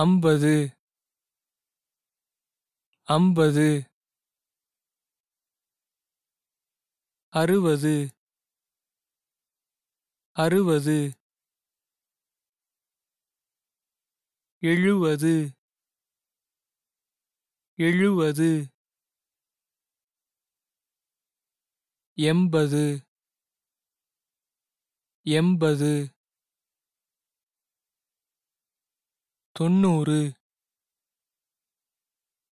ஐம்பது ஐம்பது அறுபது அறுபது எழுபது எழுபது எண்பது எண்பது தொண்ணூறு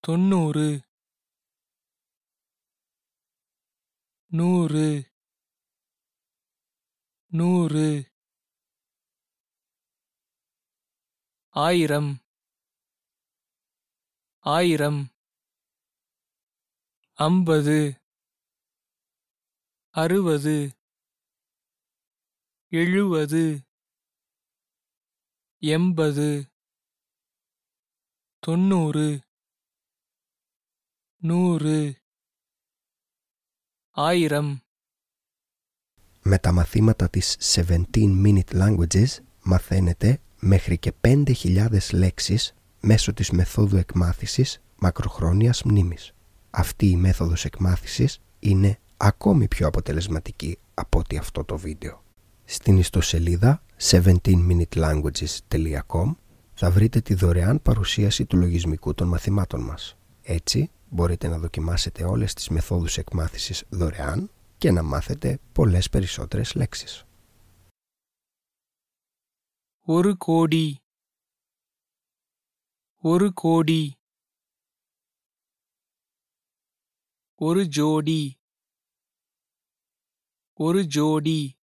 தொண்ணூறு நூறு நூறு ஆயிரம் ஆயிரம் ஐம்பது அறுபது எழுபது எண்பது தொண்ணூறு Με τα μαθήματα της 17 Minute Languages μαθαίνετε μέχρι και 5.000 λέξεις μέσω της μεθόδου εκμάθησης μακροχρόνιας μνήμης. Αυτή η μέθοδος εκμάθησης είναι ακόμη πιο αποτελεσματική από ό,τι αυτό το βίντεο. Στην ιστοσελίδα 17minutelanguages.com θα βρείτε τη δωρεάν παρουσίαση του λογισμικού των μαθημάτων μας. Έτσι, μπορείτε να δοκιμάσετε όλες τις μεθόδους εκμάθησης δωρεάν και να μάθετε πολλές περισσότερες λέξεις. கோடி